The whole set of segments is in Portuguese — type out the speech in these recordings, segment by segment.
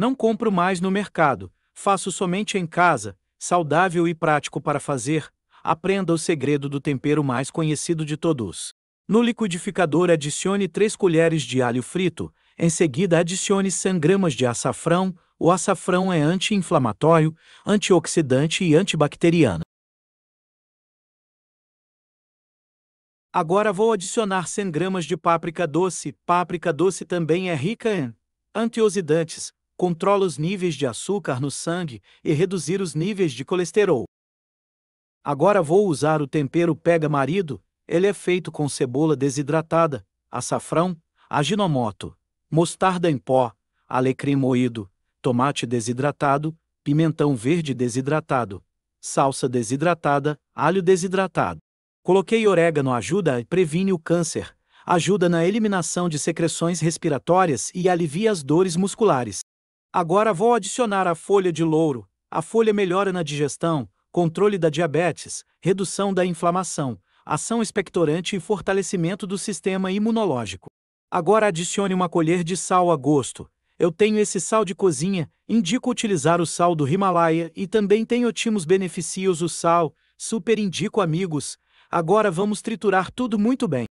Não compro mais no mercado, faço somente em casa, saudável e prático para fazer. Aprenda o segredo do tempero mais conhecido de todos. No liquidificador adicione 3 colheres de alho frito, em seguida adicione 100 gramas de açafrão, o açafrão é anti-inflamatório, antioxidante e antibacteriano. Agora vou adicionar 100 gramas de páprica doce. Páprica doce também é rica em antioxidantes, controla os níveis de açúcar no sangue e reduzir os níveis de colesterol. Agora vou usar o tempero Pega Marido, ele é feito com cebola desidratada, açafrão, aginomoto, mostarda em pó, alecrim moído, tomate desidratado, pimentão verde desidratado, salsa desidratada, alho desidratado. Coloquei orégano ajuda e previne o câncer, ajuda na eliminação de secreções respiratórias e alivia as dores musculares. Agora vou adicionar a folha de louro. A folha melhora na digestão, controle da diabetes, redução da inflamação, ação expectorante e fortalecimento do sistema imunológico. Agora adicione uma colher de sal a gosto. Eu tenho esse sal de cozinha, indico utilizar o sal do Himalaia e também tem ótimos benefícios o sal, super indico amigos. Agora vamos triturar tudo muito bem.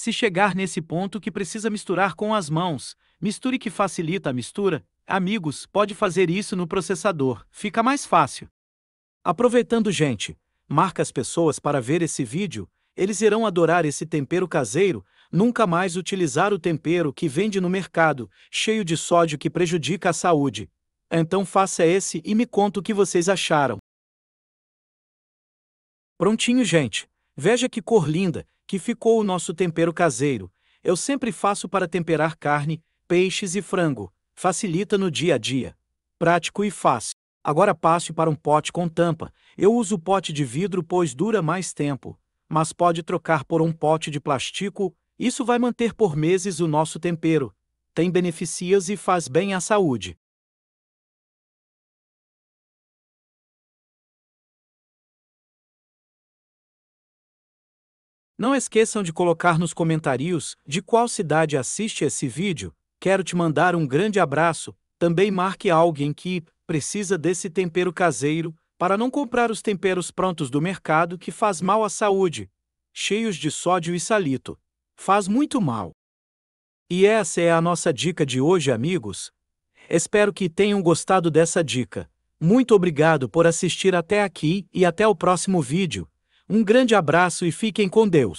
Se chegar nesse ponto que precisa misturar com as mãos, misture que facilita a mistura, amigos, pode fazer isso no processador, fica mais fácil. Aproveitando, gente, marca as pessoas para ver esse vídeo, eles irão adorar esse tempero caseiro, nunca mais utilizar o tempero que vende no mercado, cheio de sódio que prejudica a saúde. Então faça esse e me conta o que vocês acharam. Prontinho, gente. Veja que cor linda, que ficou o nosso tempero caseiro. Eu sempre faço para temperar carne, peixes e frango. Facilita no dia a dia. Prático e fácil. Agora passe para um pote com tampa. Eu uso pote de vidro pois dura mais tempo, mas pode trocar por um pote de plástico. Isso vai manter por meses o nosso tempero. Tem benefícios e faz bem à saúde. Não esqueçam de colocar nos comentários de qual cidade assiste esse vídeo. Quero te mandar um grande abraço. Também marque alguém que precisa desse tempero caseiro para não comprar os temperos prontos do mercado que faz mal à saúde, cheios de sódio e salito. Faz muito mal. E essa é a nossa dica de hoje, amigos. Espero que tenham gostado dessa dica. Muito obrigado por assistir até aqui e até o próximo vídeo. Um grande abraço e fiquem com Deus.